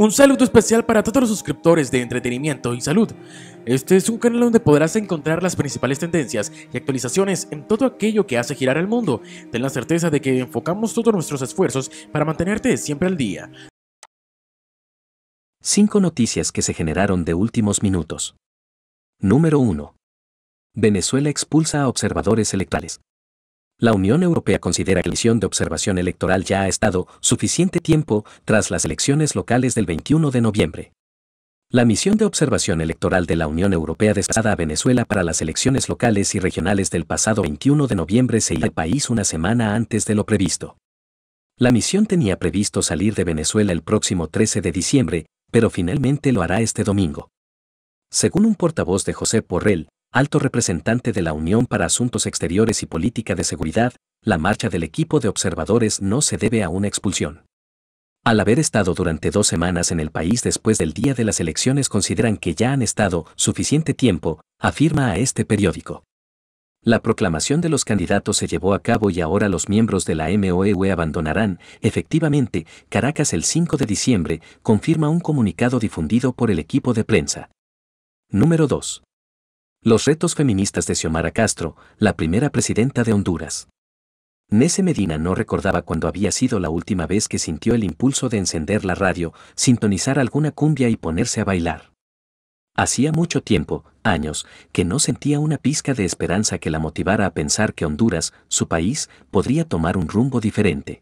Un saludo especial para todos los suscriptores de entretenimiento y salud. Este es un canal donde podrás encontrar las principales tendencias y actualizaciones en todo aquello que hace girar el mundo. Ten la certeza de que enfocamos todos nuestros esfuerzos para mantenerte siempre al día. 5 noticias que se generaron de últimos minutos. Número 1. Venezuela expulsa a observadores electorales. La Unión Europea considera que la misión de observación electoral ya ha estado suficiente tiempo tras las elecciones locales del 21 de noviembre. La misión de observación electoral de la Unión Europea desplazada a Venezuela para las elecciones locales y regionales del pasado 21 de noviembre se irá al país una semana antes de lo previsto. La misión tenía previsto salir de Venezuela el próximo 13 de diciembre, pero finalmente lo hará este domingo. Según un portavoz de José Porrell, alto representante de la Unión para Asuntos Exteriores y Política de Seguridad, la marcha del equipo de observadores no se debe a una expulsión. Al haber estado durante dos semanas en el país después del día de las elecciones consideran que ya han estado suficiente tiempo, afirma a este periódico. La proclamación de los candidatos se llevó a cabo y ahora los miembros de la MOEU abandonarán, efectivamente, Caracas el 5 de diciembre, confirma un comunicado difundido por el equipo de prensa. Número 2. Los retos feministas de Xiomara Castro, la primera presidenta de Honduras. Nese Medina no recordaba cuándo había sido la última vez que sintió el impulso de encender la radio, sintonizar alguna cumbia y ponerse a bailar. Hacía mucho tiempo, años, que no sentía una pizca de esperanza que la motivara a pensar que Honduras, su país, podría tomar un rumbo diferente.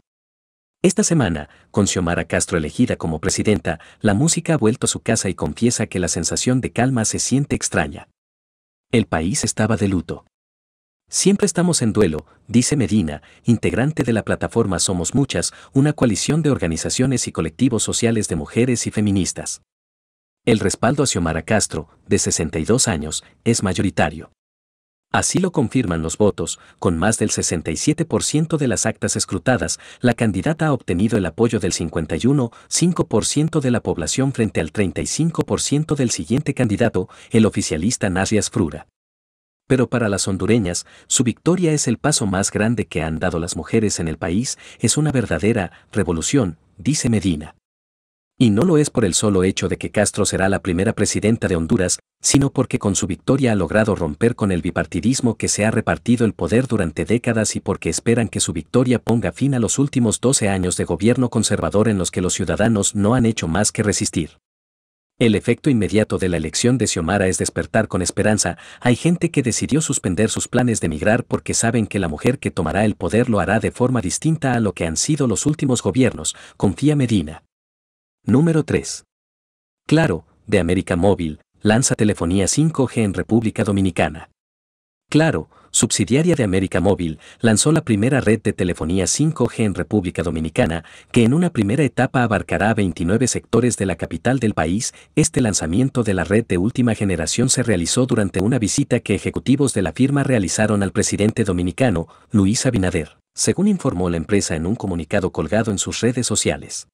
Esta semana, con Xiomara Castro elegida como presidenta, la música ha vuelto a su casa y confiesa que la sensación de calma se siente extraña. El país estaba de luto. Siempre estamos en duelo, dice Medina, integrante de la plataforma Somos Muchas, una coalición de organizaciones y colectivos sociales de mujeres y feministas. El respaldo a Xiomara Castro, de 62 años, es mayoritario. Así lo confirman los votos, con más del 67% de las actas escrutadas, la candidata ha obtenido el apoyo del 51,5% de la población frente al 35% del siguiente candidato, el oficialista Nasias Frura. Pero para las hondureñas, su victoria es el paso más grande que han dado las mujeres en el país, es una verdadera revolución, dice Medina y no lo es por el solo hecho de que Castro será la primera presidenta de Honduras, sino porque con su victoria ha logrado romper con el bipartidismo que se ha repartido el poder durante décadas y porque esperan que su victoria ponga fin a los últimos 12 años de gobierno conservador en los que los ciudadanos no han hecho más que resistir. El efecto inmediato de la elección de Xiomara es despertar con esperanza. Hay gente que decidió suspender sus planes de emigrar porque saben que la mujer que tomará el poder lo hará de forma distinta a lo que han sido los últimos gobiernos, confía Medina. Número 3. Claro, de América Móvil, lanza telefonía 5G en República Dominicana. Claro, subsidiaria de América Móvil, lanzó la primera red de telefonía 5G en República Dominicana, que en una primera etapa abarcará 29 sectores de la capital del país. Este lanzamiento de la red de última generación se realizó durante una visita que ejecutivos de la firma realizaron al presidente dominicano, Luis Abinader, según informó la empresa en un comunicado colgado en sus redes sociales.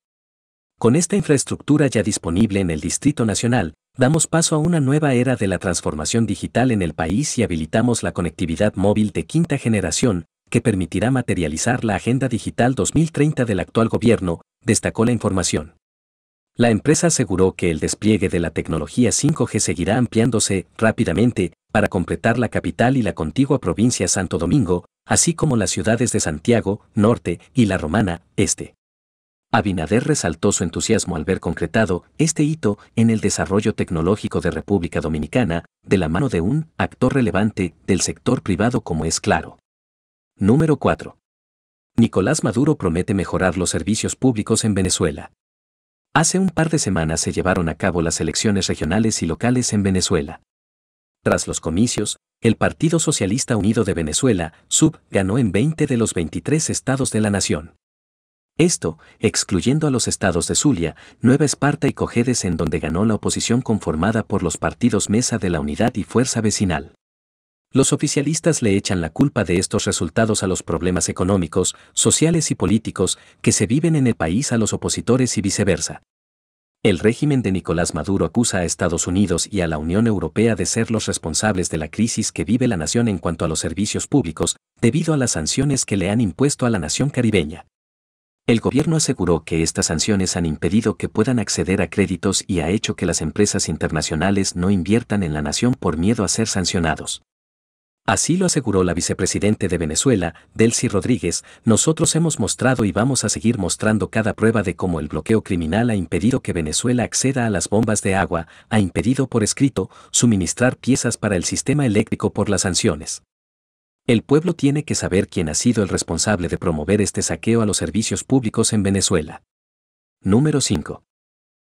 Con esta infraestructura ya disponible en el Distrito Nacional, damos paso a una nueva era de la transformación digital en el país y habilitamos la conectividad móvil de quinta generación, que permitirá materializar la Agenda Digital 2030 del actual gobierno, destacó la información. La empresa aseguró que el despliegue de la tecnología 5G seguirá ampliándose rápidamente para completar la capital y la contigua provincia Santo Domingo, así como las ciudades de Santiago, Norte, y La Romana, Este. Abinader resaltó su entusiasmo al ver concretado este hito en el desarrollo tecnológico de República Dominicana, de la mano de un actor relevante del sector privado como es claro. Número 4. Nicolás Maduro promete mejorar los servicios públicos en Venezuela. Hace un par de semanas se llevaron a cabo las elecciones regionales y locales en Venezuela. Tras los comicios, el Partido Socialista Unido de Venezuela, SUB, ganó en 20 de los 23 estados de la nación. Esto, excluyendo a los estados de Zulia, Nueva Esparta y Cojedes en donde ganó la oposición conformada por los partidos Mesa de la Unidad y Fuerza Vecinal. Los oficialistas le echan la culpa de estos resultados a los problemas económicos, sociales y políticos que se viven en el país a los opositores y viceversa. El régimen de Nicolás Maduro acusa a Estados Unidos y a la Unión Europea de ser los responsables de la crisis que vive la nación en cuanto a los servicios públicos, debido a las sanciones que le han impuesto a la nación caribeña. El gobierno aseguró que estas sanciones han impedido que puedan acceder a créditos y ha hecho que las empresas internacionales no inviertan en la nación por miedo a ser sancionados. Así lo aseguró la vicepresidente de Venezuela, Delcy Rodríguez, nosotros hemos mostrado y vamos a seguir mostrando cada prueba de cómo el bloqueo criminal ha impedido que Venezuela acceda a las bombas de agua, ha impedido por escrito suministrar piezas para el sistema eléctrico por las sanciones. El pueblo tiene que saber quién ha sido el responsable de promover este saqueo a los servicios públicos en Venezuela. Número 5.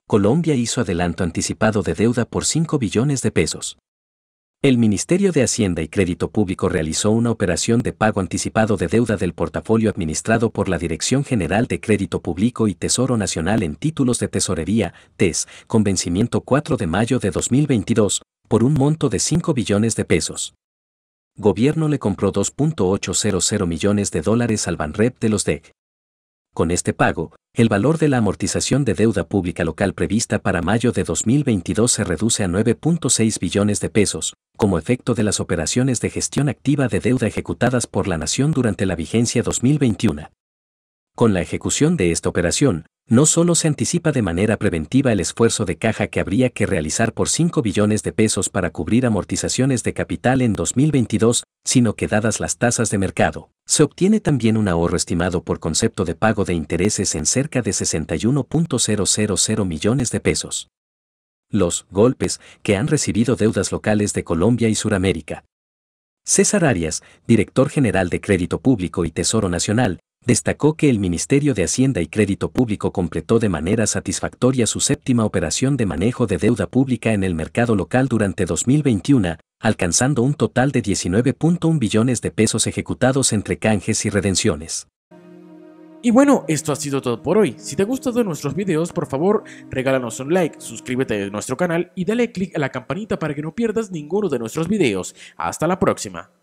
Colombia hizo adelanto anticipado de deuda por 5 billones de pesos. El Ministerio de Hacienda y Crédito Público realizó una operación de pago anticipado de deuda del portafolio administrado por la Dirección General de Crédito Público y Tesoro Nacional en títulos de tesorería, TES, con vencimiento 4 de mayo de 2022, por un monto de 5 billones de pesos gobierno le compró 2.800 millones de dólares al Banrep de los DEC. Con este pago, el valor de la amortización de deuda pública local prevista para mayo de 2022 se reduce a 9.6 billones de pesos, como efecto de las operaciones de gestión activa de deuda ejecutadas por la Nación durante la vigencia 2021. Con la ejecución de esta operación, no solo se anticipa de manera preventiva el esfuerzo de caja que habría que realizar por 5 billones de pesos para cubrir amortizaciones de capital en 2022, sino que dadas las tasas de mercado, se obtiene también un ahorro estimado por concepto de pago de intereses en cerca de 61.000 millones de pesos. Los golpes que han recibido deudas locales de Colombia y Suramérica. César Arias, director general de Crédito Público y Tesoro Nacional, destacó que el Ministerio de Hacienda y Crédito Público completó de manera satisfactoria su séptima operación de manejo de deuda pública en el mercado local durante 2021, alcanzando un total de 19.1 billones de pesos ejecutados entre canjes y redenciones. Y bueno, esto ha sido todo por hoy. Si te ha gustado nuestros videos, por favor, regálanos un like, suscríbete a nuestro canal y dale click a la campanita para que no pierdas ninguno de nuestros videos. Hasta la próxima.